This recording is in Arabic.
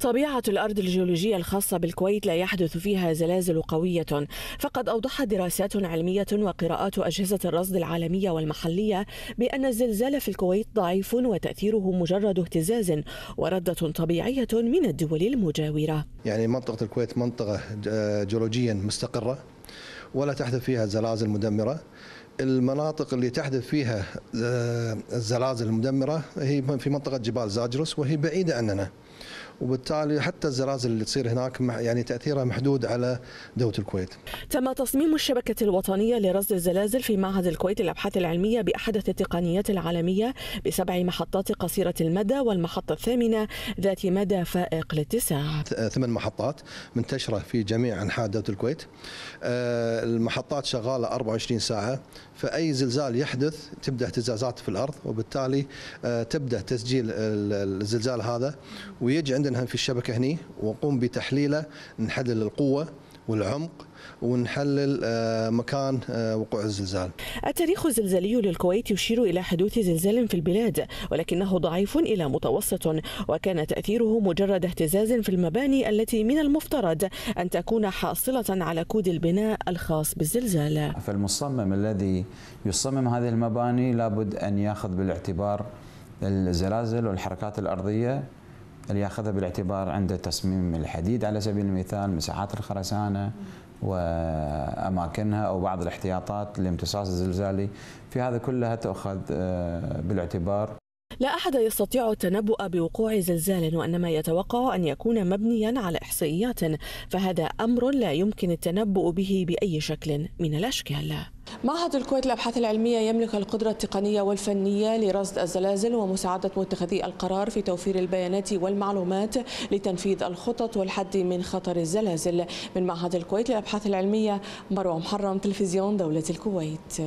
طبيعة الأرض الجيولوجية الخاصة بالكويت لا يحدث فيها زلازل قوية فقد أوضحت دراسات علمية وقراءات أجهزة الرصد العالمية والمحلية بأن الزلزال في الكويت ضعيف وتأثيره مجرد اهتزاز وردة طبيعية من الدول المجاورة يعني منطقة الكويت منطقة آه، جيولوجيا مستقرة ولا تحدث فيها زلازل مدمرة المناطق اللي تحدث فيها آه، الزلازل المدمره هي في منطقه جبال زاجرس وهي بعيده عننا وبالتالي حتى الزلازل اللي تصير هناك يعني تاثيرها محدود على دوله الكويت. تم تصميم الشبكه الوطنيه لرصد الزلازل في معهد الكويت للابحاث العلميه باحدث التقنيات العالميه بسبع محطات قصيره المدى والمحطه الثامنه ذات مدى فائق الاتساع. ثمان محطات منتشره في جميع انحاء دوله الكويت. آه، المحطات شغاله 24 ساعه فاي زلزال يحدث تبدا اهتزازات في الارض وبالتالي آه، تبدا تسجيل الزلزال هذا ويجي عندنا في الشبكه هني ونقوم بتحليله نحلل القوه والعمق ونحلل آه، مكان آه، وقوع الزلزال. التاريخ الزلزالي للكويت يشير إلى حدوث زلزال في البلاد ولكنه ضعيف إلى متوسط وكان تأثيره مجرد اهتزاز في المباني التي من المفترض أن تكون حاصلة على كود البناء الخاص بالزلزال. فالمصمم الذي يصمم هذه المباني لابد أن ياخذ بالاعتبار الزلازل والحركات الأرضية ليأخذها بالاعتبار عند تصميم الحديد على سبيل المثال مساحات الخرسانة وأماكنها أو بعض الاحتياطات لامتصاص الزلزالي في هذا كلها تؤخذ آه، بالاعتبار لا أحد يستطيع التنبؤ بوقوع زلزال وإنما يتوقع أن يكون مبنيا على إحصائيات فهذا أمر لا يمكن التنبؤ به بأي شكل من الأشكال معهد الكويت للأبحاث العلمية يملك القدرة التقنية والفنية لرصد الزلازل ومساعدة متخذي القرار في توفير البيانات والمعلومات لتنفيذ الخطط والحد من خطر الزلازل من معهد الكويت للأبحاث العلمية مروة محرم تلفزيون دولة الكويت